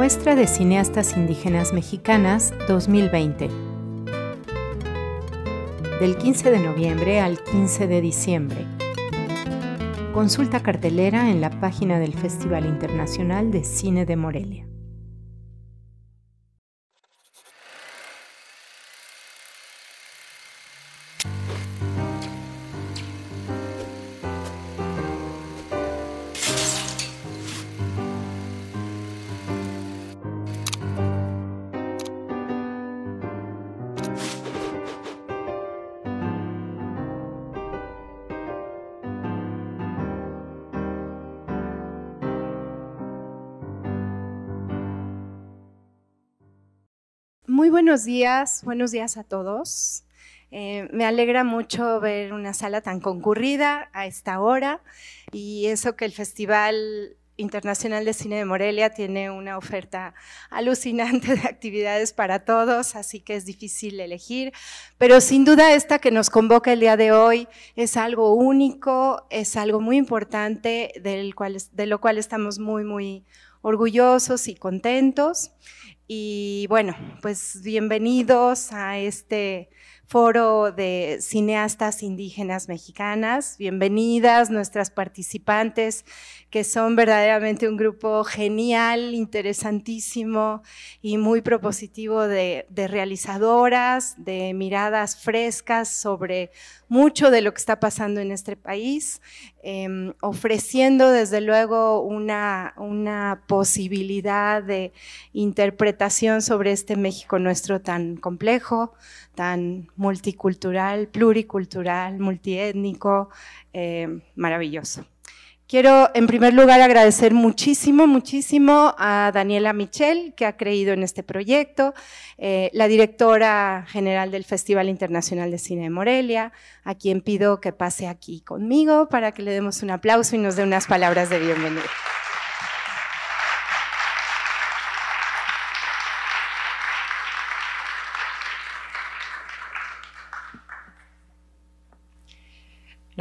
Muestra de Cineastas Indígenas Mexicanas 2020. Del 15 de noviembre al 15 de diciembre. Consulta cartelera en la página del Festival Internacional de Cine de Morelia. Muy buenos días, buenos días a todos. Eh, me alegra mucho ver una sala tan concurrida a esta hora y eso que el Festival Internacional de Cine de Morelia tiene una oferta alucinante de actividades para todos, así que es difícil elegir, pero sin duda esta que nos convoca el día de hoy es algo único, es algo muy importante del cual, de lo cual estamos muy, muy orgullosos y contentos. Y bueno, pues bienvenidos a este foro de cineastas indígenas mexicanas. Bienvenidas nuestras participantes, que son verdaderamente un grupo genial, interesantísimo y muy propositivo de, realizadoras, de miradas frescas sobre mucho de lo que está pasando en este país, em, ofreciendo desde luego una, una posibilidad de interpretación sobre este México nuestro tan complejo, tan multicultural, pluricultural, multiétnico, eh, maravilloso. Quiero en primer lugar agradecer muchísimo, muchísimo a Daniela Michel, que ha creído en este proyecto, eh, la directora general del Festival Internacional de Cine de Morelia, a quien pido que pase aquí conmigo para que le demos un aplauso y nos dé unas palabras de bienvenida.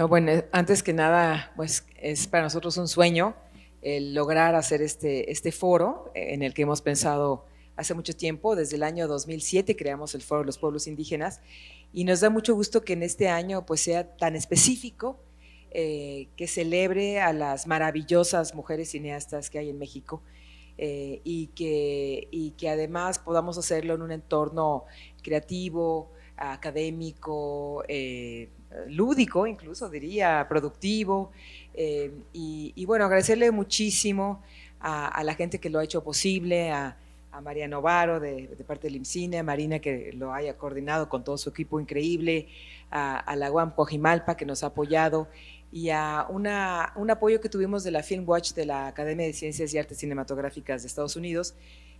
bueno, eh, antes que nada, pues es para nosotros un sueño el lograr hacer este, este foro eh, en el que hemos pensado hace mucho tiempo, desde el año 2007 creamos el Foro de los Pueblos Indígenas y nos da mucho gusto que en este año pues sea tan específico, eh, que celebre a las maravillosas mujeres cineastas que hay en México. y, que, y que además podamos hacerlo en un entorno creativo, académico, eh, lúdico incluso, diría, productivo. Eh, y, bueno, agradecerle muchísimo a, la gente que lo ha hecho posible, a, María Novaro de, parte del IMCINE, a Marina que lo haya coordinado con todo su equipo increíble, a, la UAM Cojimalpa que nos ha apoyado y a un apoyo que tuvimos de la Film Watch de la Academia de Ciencias y Artes Cinematográficas de Estados Unidos,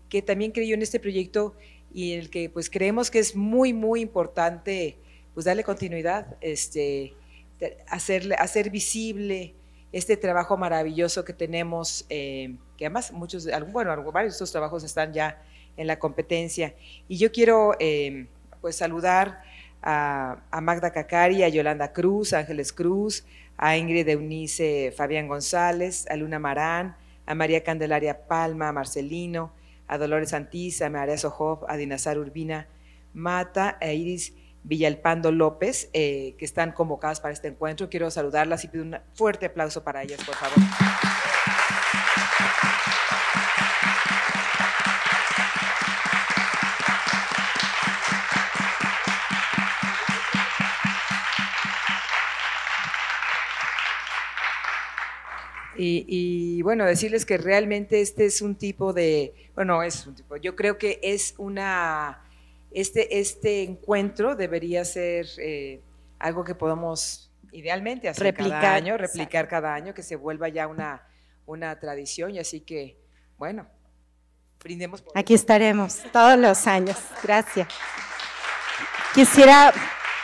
que también creyó en este proyecto y en el que pues creemos que es muy, muy importante pues darle continuidad, este, hacerle, hacer visible este trabajo maravilloso que tenemos, eh, que además muchos, bueno, varios de estos trabajos están ya en la competencia. Y yo quiero em, pues saludar a, a, Magda Cacari, a Yolanda Cruz, a Ángeles Cruz, a Ingrid Eunice Fabián González, a Luna Marán, a María Candelaria Palma, a Marcelino, a Dolores Antiza, a María Sojov, a Dinazar Urbina Mata, a e Iris Villalpando López, eh, que están convocadas para este encuentro. Quiero saludarlas y pido un fuerte aplauso para ellas, por favor. Y, bueno, decirles que realmente este es un tipo de, bueno, es un tipo, yo creo que es una, este, este encuentro debería ser eh, algo que podamos idealmente hacer cada año, replicar cada año, que se vuelva ya una, tradición y así que, bueno, brindemos. Por Aquí estaremos todos los años, gracias. Quisiera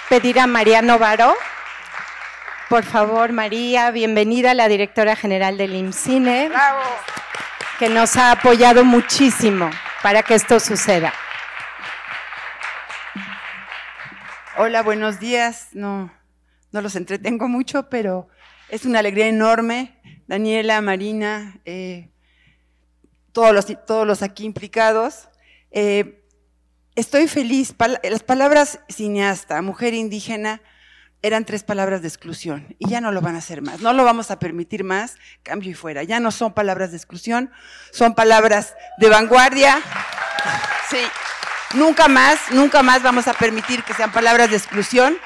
pedir a Mariano Novaro. Por favor, María, bienvenida a la directora general del IMCINE, que nos ha apoyado muchísimo para que esto suceda. Hola, buenos días. No, los entretengo mucho, pero es una alegría enorme. Daniela, Marina, eh, todos, los, todos los aquí implicados. Eh, estoy feliz. las palabras cineasta, mujer indígena, eran tres palabras de exclusión y ya no lo van a hacer más, no lo vamos a permitir más, cambio y fuera. Ya no son palabras de exclusión, son palabras de vanguardia. Sí, nunca más, nunca más vamos a permitir que sean palabras de exclusión.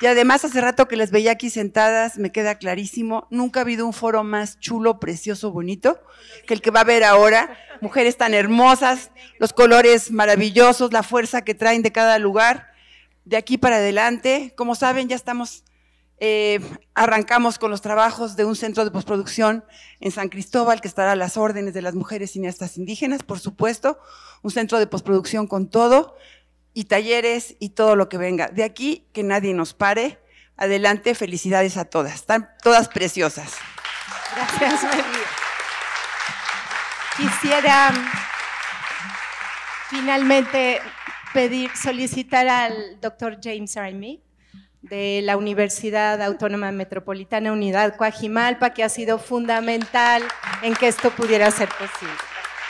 Y además hace rato que les veía aquí sentadas, me queda clarísimo, nunca ha habido un foro más chulo, precioso, bonito que el que va a haber ahora. Mujeres tan hermosas, los colores maravillosos, la fuerza que traen de cada lugar de aquí para adelante. Como saben, ya estamos, eh, arrancamos con los trabajos de un centro de postproducción en San Cristóbal que estará a las órdenes de las mujeres cineastas indígenas, por supuesto, un centro de postproducción con todo y talleres y todo lo que venga. De aquí que nadie nos pare. Adelante, felicidades a todas. Están todas preciosas. Gracias, María. Quisiera mm, finalmente pedir, solicitar al doctor James Raimi de la Universidad Autónoma Metropolitana Unidad Coajimalpa, que ha sido fundamental en que esto pudiera ser posible.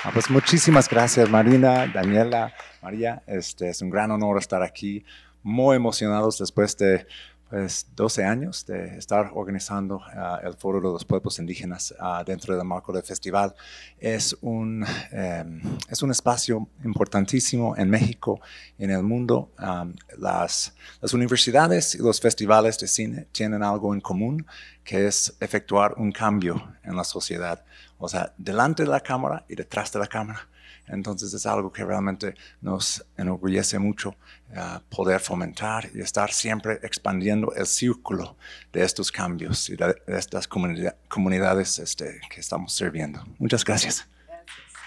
Ah, pues muchísimas gracias Marina, Daniela, María, este, es un gran honor estar aquí, muy emocionados después de 12 pues, años de estar organizando ah, el Foro de los Pueblos Indígenas ah, dentro del marco del festival. Es un, em, es un espacio importantísimo en México, en el mundo. las universidades y los festivales de cine tienen algo en común, que es efectuar un cambio en la sociedad, o sea, delante de la cámara y detrás de la cámara. Entonces es algo que realmente nos enorgullece mucho ah, poder fomentar y estar siempre expandiendo el círculo de estos cambios y de, estas comunidades este, que estamos sirviendo. Muchas gracias.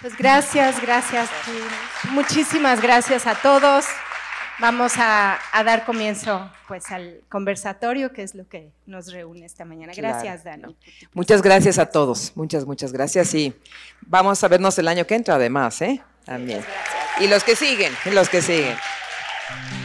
gracias, pues gracias. gracias. Muchísimas gracias a todos. Vamos a, dar comienzo pues al conversatorio, que es lo que nos reúne esta mañana. Gracias, Dani. Muchas gracias a todos, muchas, muchas gracias. Y vamos a vernos el año que entra, además, ¿eh? También. Y los que siguen, los que siguen.